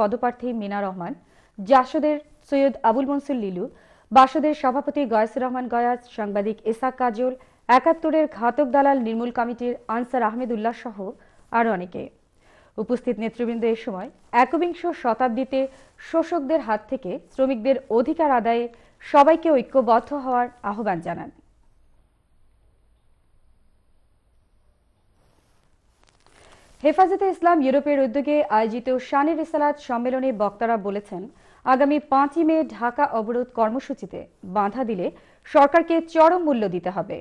পদপ্রার্থী মিনা রহমান জাসদের সৈয়দ আবুল মনসুর লিলু বাসদের সভাপতি গয়াসুর রহমান গয়াস সাংবাদিক এসাক কাজল একাত্তরের ঘাতক দালাল নির্মূল কমিটির আনসার আহমেদুল্লাহ সহ আরও অনেকে উপস্থিত নেতৃবৃন্দ এ সময় একবিংশ শতাব্দীতে শোষকদের হাত থেকে শ্রমিকদের অধিকার আদায়ে সবাইকে ঐক্যবদ্ধ হওয়ার আহ্বান জানান হেফাজতে ইসলাম ইউরোপের উদ্যোগে আয়োজিত শানে ইসালাত সম্মেলনে বক্তারা বলেছেন আগামী পাঁচই মে ঢাকা অবরোধ কর্মসূচিতে বাধা দিলে সরকারকে চরম মূল্য দিতে হবে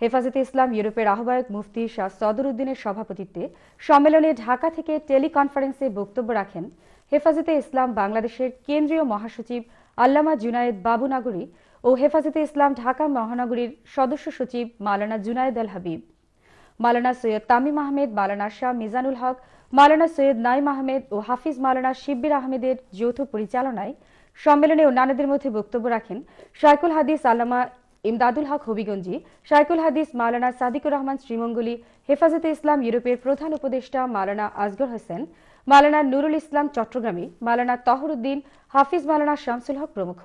হেফাজতে ইসলাম ইউরোপের আহ্বায়ক মুফতি শাহ উদ্দিনের সভাপতিত্বে সম্মেলনে ঢাকা থেকে টেলিকনফারেন্সে বক্তব্য রাখেন হেফাজতে ইসলাম বাংলাদেশের কেন্দ্রীয় মহাসচিব আল্লামা জুনায়েদ বাবু নাগরী ও হেফাজতে ইসলাম ঢাকা মহানগরীর সদস্য সচিব মালানা জুনায়েদ আল হাবিব মালানা সৈয়দ তামিম আহমেদ মালানা শাহ মিজানুল হক মালানা সৈয়দ নাইম আহমেদ ও হাফিজ মালানা শিব্বির আহমেদের যৌথ পরিচালনায় সম্মেলনে অন্যান্যদের মধ্যে বক্তব্য রাখেন শাইকুল হাদিস আল্লামা ইমদাদুল হক হবিগঞ্জি শাইকুল হাদিস মালানা সাদিকুর রহমান শ্রীমঙ্গলি হেফাজতে ইসলাম ইউরোপের প্রধান উপদেষ্টা মালানা আজগর হোসেন মালানা নুরুল ইসলাম চট্টগ্রামী মালানা তহরুদ্দিন হাফিজ মালানা শামসুল হক প্রমুখ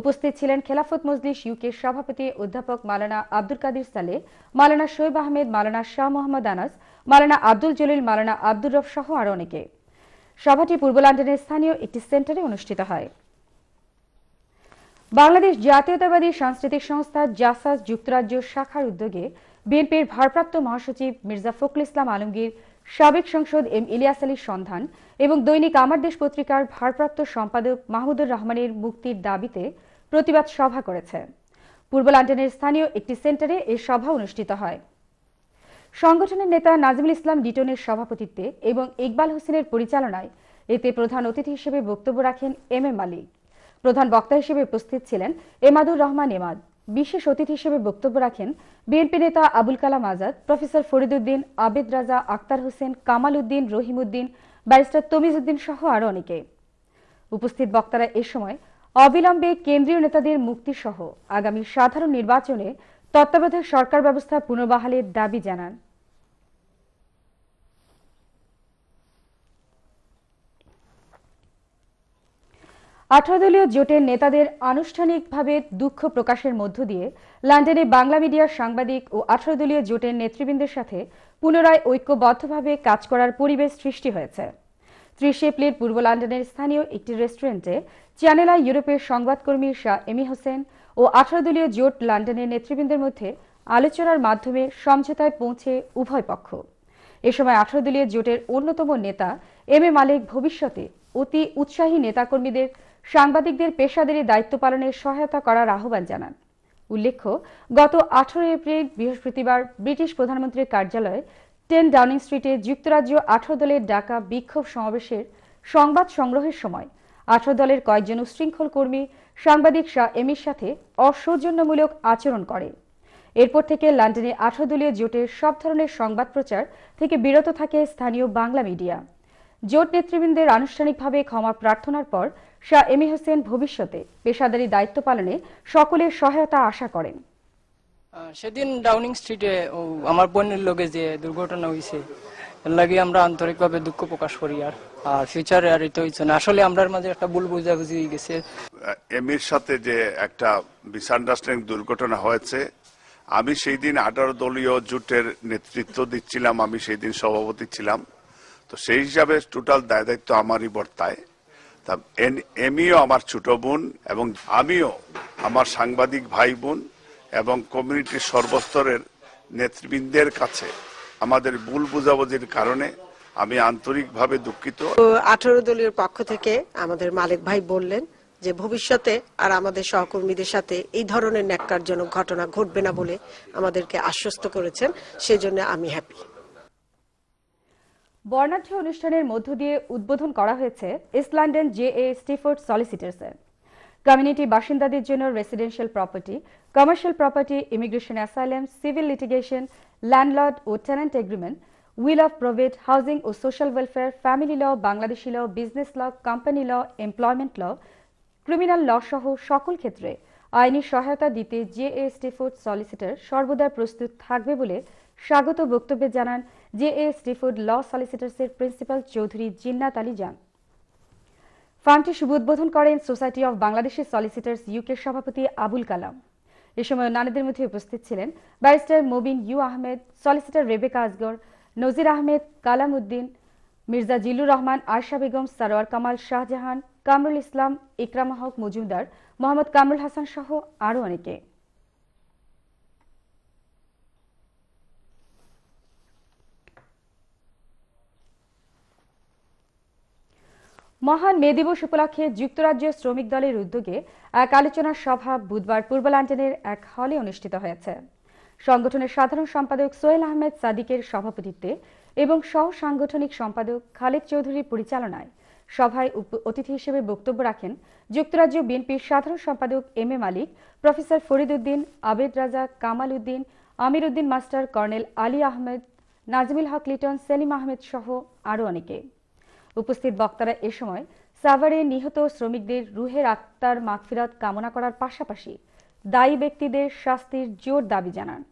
উপস্থিত ছিলেন খেলাফত মজলিস ইউকে সভাপতি অধ্যাপক মালানা আব্দুল কাদির সালে মালানা শোয়েব আহমেদ মালানা শাহ মোহাম্মদ আনাস মালানা আব্দুল জলিল মালানা আব্দুর রফ সহ আরো অনেকে সভাটি পূর্ব লন্ডনের স্থানীয় একটি সেন্টারে অনুষ্ঠিত হয় বাংলাদেশ জাতীয়তাবাদী সাংস্কৃতিক সংস্থা জাসাস যুক্তরাজ্য শাখার উদ্যোগে বিএনপির ভারপ্রাপ্ত মহাসচিব মির্জা ফখরুল ইসলাম আলমগীর সাবেক সংসদ এম ইলিয়াস আলীর সন্ধান এবং দৈনিক আমার দেশ পত্রিকার ভারপ্রাপ্ত সম্পাদক মাহমুদুর রহমানের মুক্তির দাবিতে প্রতিবাদ সভা করেছে পূর্ব লন্ডনের স্থানীয় একটি সেন্টারে এই সভা অনুষ্ঠিত হয় সংগঠনের নেতা নাজিমুল ইসলাম ডিটনের সভাপতিত্বে এবং ইকবাল হোসেনের পরিচালনায় এতে প্রধান অতিথি হিসেবে বক্তব্য রাখেন এম এম আলী প্রধান বক্তা হিসেবে উপস্থিত ছিলেন এমাদুর রহমান এমাদ বিশেষ অতিথি হিসেবে বক্তব্য রাখেন বিএনপি নেতা আবুল কালাম আজাদ প্রফেসর ফরিদুদ্দিন আবেদ রাজা আক্তার হোসেন কামাল উদ্দিন রহিমউদ্দিন ব্যারিস্টার তমিজউদ্দিন সহ আরও অনেকে উপস্থিত বক্তারা এ সময় অবিলম্বে কেন্দ্রীয় নেতাদের মুক্তি সহ আগামী সাধারণ নির্বাচনে তত্ত্বাবধায়ক সরকার ব্যবস্থা পুনর্বহালের দাবি জানান আঠারো দলীয় জোটের নেতাদের আনুষ্ঠানিকভাবে দুঃখ প্রকাশের মধ্য দিয়ে লন্ডনে বাংলা মিডিয়ার সাংবাদিক ও আঠারো দলীয় জোটের নেতৃবৃন্দের সাথে পুনরায় ঐক্যবদ্ধভাবে কাজ করার পরিবেশ সৃষ্টি হয়েছে ত্রিশ এপ্রিল পূর্ব লন্ডনের স্থানীয় একটি রেস্টুরেন্টে চ্যানেলা ইউরোপের সংবাদকর্মী শাহ এমি হোসেন ও আঠারো দলীয় জোট লন্ডনের নেতৃবৃন্দের মধ্যে আলোচনার মাধ্যমে সমঝোতায় পৌঁছে উভয় পক্ষ এ সময় আঠারো দলীয় জোটের অন্যতম নেতা এম এ মালিক ভবিষ্যতে অতি উৎসাহী নেতাকর্মীদের সাংবাদিকদের পেশাদারি দায়িত্ব পালনে সহায়তা করার আহ্বান জানান উল্লেখ্য গত আঠারো এপ্রিল বৃহস্পতিবার ব্রিটিশ প্রধানমন্ত্রীর কার্যালয়ে টেন ডাউনিং স্ট্রিটে যুক্তরাজ্য আঠারো দলের ডাকা বিক্ষোভ সমাবেশের সংবাদ সংগ্রহের সময় আঠারো দলের কয়েকজন উশৃঙ্খল কর্মী সাংবাদিক শাহ এমির সাথে অসৌজন্যমূলক আচরণ করে এরপর থেকে লন্ডনে আঠারো দলীয় জোটের সব ধরনের সংবাদ প্রচার থেকে বিরত থাকে স্থানীয় বাংলা মিডিয়া জোট নেতৃবৃন্দের আনুষ্ঠানিকভাবে ক্ষমা প্রার্থনার পর শাহ এম হোসেন ভবিষ্যতে পেশাদারি দায়িত্ব পালনে সকলের সহায়তা আশা করেন সেদিন ডাউনিং স্ট্রিটে আমার বোনের লোকে যে দুর্ঘটনা হয়েছে লাগে আমরা আন্তরিকভাবে দুঃখ প্রকাশ করি আর আর ফিউচারে আর এটা হয়েছে না আসলে আমরার মাঝে একটা ভুল বুঝাবুঝি গেছে এমির সাথে যে একটা মিসআন্ডারস্ট্যান্ডিং দুর্ঘটনা হয়েছে আমি সেই দিন আঠারো দলীয় জোটের নেতৃত্ব দিচ্ছিলাম আমি সেই দিন সভাপতি ছিলাম তো সেই হিসাবে টোটাল দায় দায়িত্ব আমারই বর্তায় তা এমিও আমার ছোট বোন এবং আমিও আমার সাংবাদিক ভাই বোন এবং কমিউনিটির সর্বস্তরের নেতৃবৃন্দের কাছে আমাদের ভুল বুঝাবুঝির কারণে আমি আন্তরিকভাবে দুঃখিত আঠারো দলীয় পক্ষ থেকে আমাদের মালিক ভাই বললেন যে ভবিষ্যতে আর আমাদের সহকর্মীদের সাথে এই ধরনের ন্যাক্কারজনক ঘটনা ঘটবে না বলে আমাদেরকে আশ্বস্ত করেছেন সেজন্য আমি হ্যাপি বর্ণাঢ্য অনুষ্ঠানের মধ্য দিয়ে উদ্বোধন করা হয়েছে east London J A Stifford সলিসিটার্সের কমিউনিটি বাসিন্দাদের জন্য residential property commercial property immigration asylum civil litigation landlord ও tenant agreement will of probate housing ও social welfare family law Bangladeshi law business law company law employment law criminal law সহ সকল ক্ষেত্রে আইনি সহায়তা দিতে জে এ স্টিফোর্ড সলিসিটার সর্বদা প্রস্তুত থাকবে বলে স্বাগত বক্তব্যে জানান জেএস রিফুড ল সলিসিটার্সের প্রিন্সিপাল চৌধুরী জিন্নাত আলী জান ফান্ডটি শুভ উদ্বোধন করেন সোসাইটি অব বাংলাদেশের সলিসিটার্স ইউকের সভাপতি আবুল কালাম এ সময় নানাদের মধ্যে উপস্থিত ছিলেন barrister Mobin U Ahmed solicitor Rebecca Azgar Nazir Ahmed কালাম উদ্দিন মির্জা জিলুর রহমান আয়শা বেগম সারোয়ার কামাল শাহজাহান কামরুল ইসলাম ইকরামা হক মজুমদার মোহাম্মদ কামরুল হাসান সহ আরও অনেকে মহান মে দিবস উপলক্ষে যুক্তরাজ্য শ্রমিক দলের উদ্যোগে এক আলোচনা সভা বুধবার পূর্ব লন্ডনের এক হলে অনুষ্ঠিত হয়েছে সংগঠনের সাধারণ সম্পাদক সোহেল আহমেদ সাদিকের সভাপতিত্বে এবং সহ সাংগঠনিক সম্পাদক খালেদ চৌধুরীর পরিচালনায় সভায় অতিথি হিসেবে বক্তব্য রাখেন যুক্তরাজ্য বিএনপির সাধারণ সম্পাদক M A Malik professor Farid Uddin Abed Raja Kamal Uddin Amir Uddin master colonel Ali Ahmed Nazmul Haque Liton Selim Ahmed সহ আরও অনেকে উপস্থিত বক্তারা এ সময় সাভারে নিহত শ্রমিকদের রুহের আত্মার মাগফিরাত কামনা করার পাশাপাশি দায়ী ব্যক্তিদের শাস্তির জোর দাবি জানান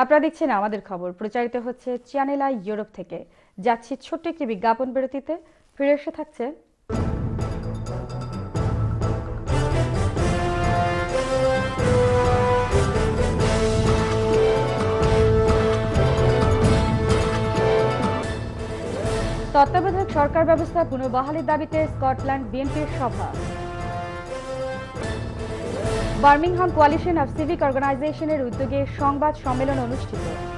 আপনারা দেখছেন আমাদের খবর প্রচারিত হচ্ছে চ্যানেল আই ইউরোপ থেকে যাচ্ছি ছোট্ট একটি বিজ্ঞাপন বিরতিতে ফিরে এসে থাকছে তত্ত্বাবধায়ক সরকার ব্যবস্থা পুনর্বহালের দাবিতে স্কটল্যান্ড বিএনপির সভা বার্মিংহাম কোয়ালিশন অব সিভিক অর্গানাইজেশনের উদ্যোগে সংবাদ সম্মেলন অনুষ্ঠিত